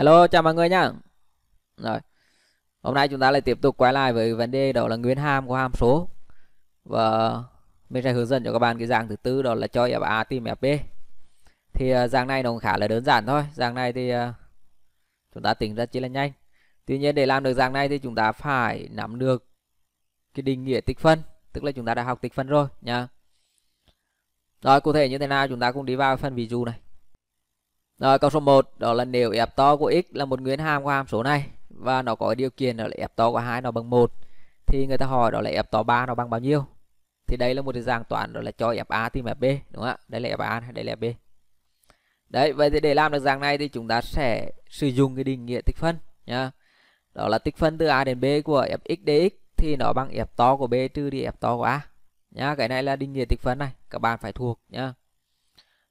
Hello, chào mọi người nhá. Rồi. Hôm nay chúng ta lại tiếp tục quay lại với vấn đề đó là nguyên hàm của hàm số. Và mình sẽ hướng dẫn cho các bạn cái dạng thứ tư đó là cho FA tìm b Thì à, dạng này nó cũng khá là đơn giản thôi. Dạng này thì à, chúng ta tính rất chỉ là nhanh. Tuy nhiên để làm được dạng này thì chúng ta phải nắm được cái định nghĩa tích phân, tức là chúng ta đã học tích phân rồi nha. Rồi cụ thể như thế nào chúng ta cũng đi vào phần ví dụ này. Rồi câu số 1 đó là nếu f to của x là một nguyên hàm của hàm số này và nó có điều kiện đó là f to của 2 nó bằng 1 thì người ta hỏi đó là f to 3 nó bằng bao nhiêu. Thì đây là một cái dạng toán đó là cho f a tìm f b đúng không ạ? Đây là f a đây là f b. Đấy, vậy thì để làm được dạng này thì chúng ta sẽ sử dụng cái định nghĩa tích phân nhá. Đó là tích phân từ a đến b của fx dx thì nó bằng f to của b trừ đi f to của a. Nhá, cái này là định nghĩa tích phân này, các bạn phải thuộc nhá.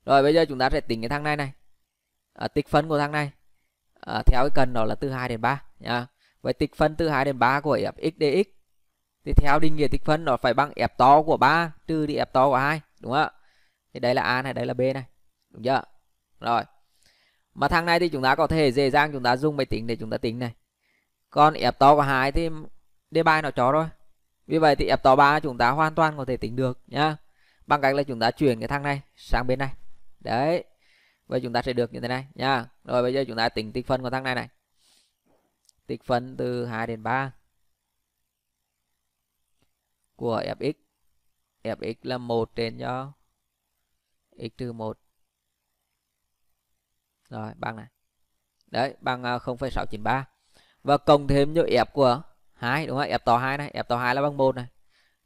Rồi bây giờ chúng ta sẽ tính cái thằng này này à, tích phân của thằng này à, theo cái cần đó là từ 2 đến 3 nhá. Vậy tích phân từ 2 đến 3 của f dx thì theo định nghĩa tích phân nó phải bằng f to của 3 trừ đi f to của 2, đúng không ạ? Thì đây là A này, đây là B này. Đúng chưa? Rồi. Mà thằng này thì chúng ta có thể dễ dàng chúng ta dùng máy tính để chúng ta tính này. Còn f to của 2 thì đề bài nó chó rồi. Vì vậy thì f to 3 chúng ta hoàn toàn có thể tính được nhá. Bằng cách là chúng ta chuyển cái thằng này sang bên này. Đấy, vậy chúng ta sẽ được như thế này nha rồi bây giờ chúng ta tính tích phân của thằng này này tích phân từ 2 đến 3 của fx fx là 1 trên cho x trừ 1 rồi bằng này đấy bằng 0,693 à, và cộng thêm cho f của 2 đúng không f to 2 này f to 2 là bằng 1 này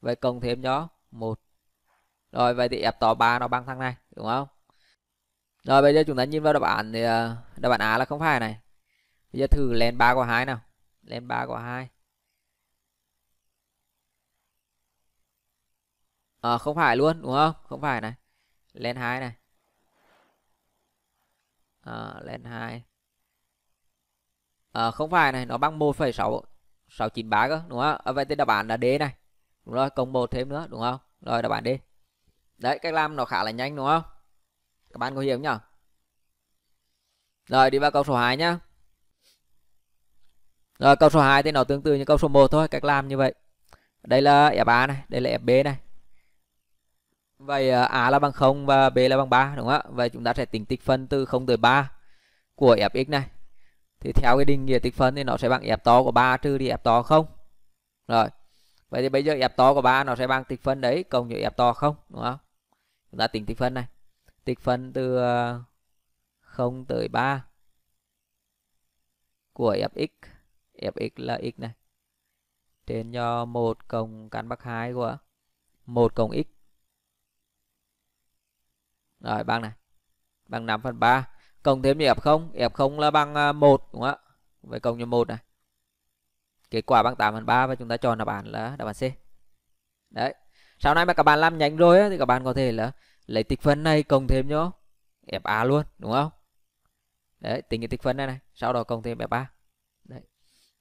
vậy cộng thêm cho 1 rồi vậy thì f to 3 nó bằng thằng này đúng không rồi bây giờ chúng ta nhìn vào đáp án thì à, đáp án A là không phải này bây giờ thử lên 3 của 2 nào lên 3 của 2 à, ờ, không phải luôn đúng không không phải này lên 2 này à, lên 2 à, không phải này nó bằng 1,6693 cơ đúng không à, vậy thì đáp án là D này đúng rồi cộng 1 thêm nữa đúng không rồi đáp án D đấy cách làm nó khá là nhanh đúng không các bạn có hiểu không nhỉ? Rồi đi vào câu số 2 nhá. Rồi câu số 2 thì nó tương tự như câu số 1 thôi, cách làm như vậy. Đây là F3 này, đây là FB này. Vậy ờ, A là bằng 0 và B là bằng 3 đúng không ạ? Vậy chúng ta sẽ tính tích phân từ 0 tới 3 của Fx này. Thì theo cái định nghĩa tích phân thì nó sẽ bằng F to của 3 trừ đi F to không. Rồi. Vậy thì bây giờ F to của 3 nó sẽ bằng tích phân đấy cộng với F to không đúng không? Chúng ta tính tích phân này tích phân từ 0 ờ, tới 3 của fx fx là x này trên cho 1 cộng căn bậc 2 của 1 cộng x rồi bằng này bằng 5 phần 3 cộng thêm với f0 f0 là bằng 1 ờ, đúng không ạ vậy cộng cho 1 này kết quả bằng 8 phần 3 và chúng ta chọn đáp án là đáp án C đấy sau này mà các bạn làm nhanh rồi thì các bạn có thể là lấy tích phân này cộng thêm nhá FA luôn đúng không đấy tính cái tích phân này này sau đó cộng thêm FA đấy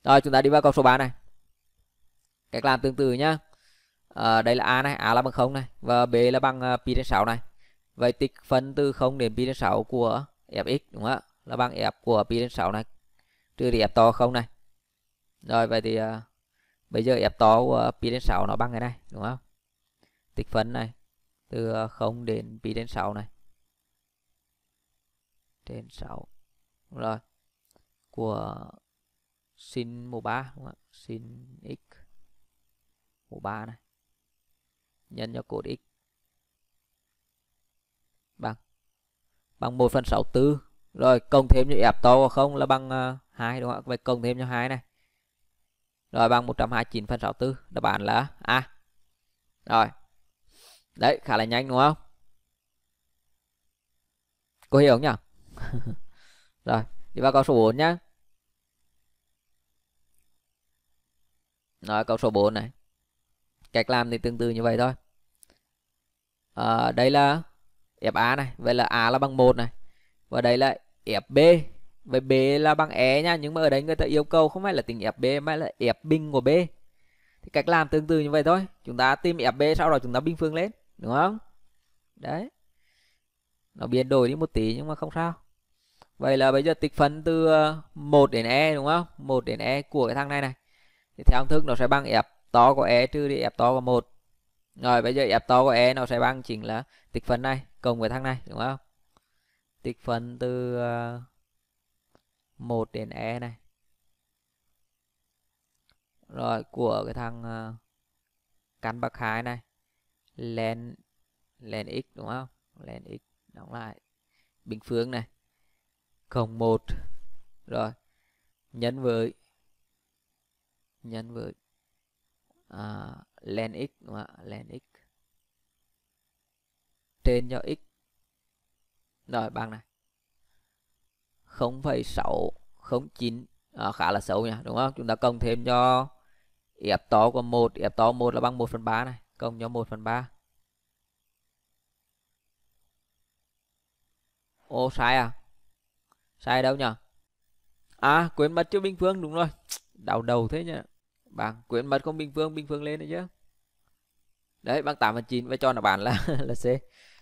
rồi chúng ta đi vào câu số 3 này cách làm tương tự nhá à, đây là A này A là bằng 0 này và B là bằng ờ, pi trên 6 này vậy tích phân từ 0 đến pi trên 6 của Fx đúng không ạ là bằng F của pi trên 6 này trừ đi F to không này rồi vậy thì uh, bây giờ F to của pi trên 6 nó bằng cái này đúng không tích phân này từ 0 ờ, đến pi trên 6 này trên 6 đúng rồi của sin mũ 3 đúng không ạ sin x mũ 3 này nhân cho cột x bằng bằng 1 phần 64 rồi cộng thêm cho f to và không là bằng 2 ờ, đúng không ạ vậy cộng thêm cho 2 này rồi bằng 129 phần 64 đáp án là A rồi đấy khá là nhanh đúng không cô hiểu không nhỉ rồi đi vào câu số 4 nhá nói câu số 4 này cách làm thì tương tự như vậy thôi à, đây là FA này vậy là A là bằng 1 này và đây là FB vậy B là bằng E nhá, nhưng mà ở đây người ta yêu cầu không phải là tính FB mà là F bình của B thì cách làm tương tự như vậy thôi chúng ta tìm FB sau đó chúng ta bình phương lên đúng không đấy nó biến đổi đi một tí nhưng mà không sao vậy là bây giờ tích phân từ 1 ờ, đến e đúng không 1 đến e của cái thằng này này thì theo công thức nó sẽ bằng f to của e trừ đi f to của một rồi bây giờ f to của e nó sẽ bằng chính là tích phân này cộng với thằng này đúng không tích phân từ 1 ờ, đến e này rồi của cái thằng ờ, căn bậc hai này len len x đúng không len x đóng lại bình phương này cộng 1 rồi nhân với nhân với à, len x đúng không len x trên cho x rồi bằng này 0,609 à, khá là xấu nha đúng không chúng ta cộng thêm cho f to của 1 f to 1 là bằng 1 phần 3 này Cộng cho 1 phần 3 Ô sai à Sai đâu nhỉ À quên mất chữ bình phương đúng rồi Đau đầu thế nhỉ Bạn quên mất không bình phương Bình phương lên đấy chứ Đấy bằng 8 phần 9 Và cho là bạn là là C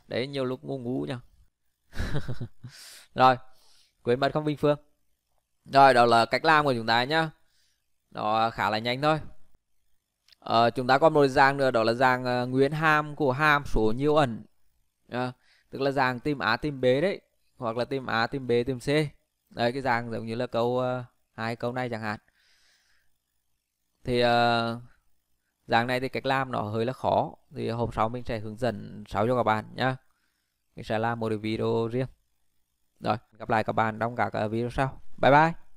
Đấy nhiều lúc ngu ngu nhỉ Rồi Quên mất không bình phương Rồi đó là cách làm của chúng ta nhá Đó, khá là nhanh thôi à, chúng ta có một dạng nữa đó là dạng uh, ờ, nguyên hàm của hàm số nhiêu ẩn à, tức là dạng tìm a tìm b đấy hoặc là tìm a tìm b tìm c đấy cái dạng giống như là câu uh, hai câu này chẳng hạn thì uh, dạng này thì cách làm nó hơi là khó thì hôm sau mình sẽ hướng dẫn sau cho các bạn nhá mình sẽ làm một video riêng rồi gặp lại các bạn trong các video sau bye bye